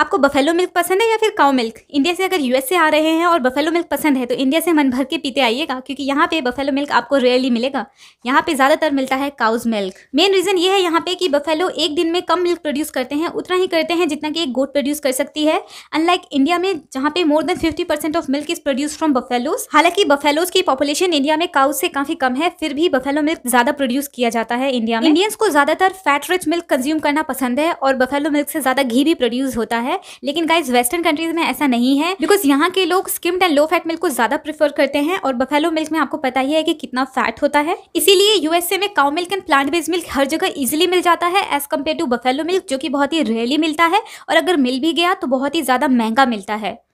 आपको buffalo milk पसंद है या फिर काउ मिल्क इंडिया से अगर यूएस से आ रहे हैं और बफेलो मिल्क पसंद है तो इंडिया से मन भर के पीते आइएगा क्योंकि यहाँ पे बफेलो मिल्क आपको रेयरली मिलेगा यहाँ पे ज़्यादातर मिलता है काउज मिल्क मेन रीज़न ये है यहाँ पे कि बफेलो एक दिन में कम मिल्क प्रोड्यूस करते हैं उतना ही करते हैं जितना कि एक गोट प्रोड्यूस कर सकती है अनलाइक इंडिया में जहाँ पे more than fifty of milk is produce from buffaloes हालांकि बफेलोज की पॉपुलेशन इंडिया में काउज से काफ़ी कम है फिर भी बफेलो मिल्क ज़्यादा प्रोड्यूस किया जाता है इंडिया में इंडियंस को ज़्यादातर फैट रिच मिल्क कंज्यूम करना पसंद है और बफेलो मिल्क से ज़्यादा घी भी प्रोड्यूस होता है है लेकिन गाइज वेस्टर्न कंट्रीज में ऐसा नहीं है बिकॉज यहाँ के लोग skimmed and low fat milk को ज्यादा प्रीफर करते हैं और बफेलो मिल्क में आपको पता ही है कि कितना फैट होता है इसीलिए यूएसए में cow milk and plant based milk हर जगह इजिली मिल जाता है as compared to buffalo milk जो कि बहुत ही रेयरली मिलता है और अगर मिल भी गया तो बहुत ही ज्यादा महंगा मिलता है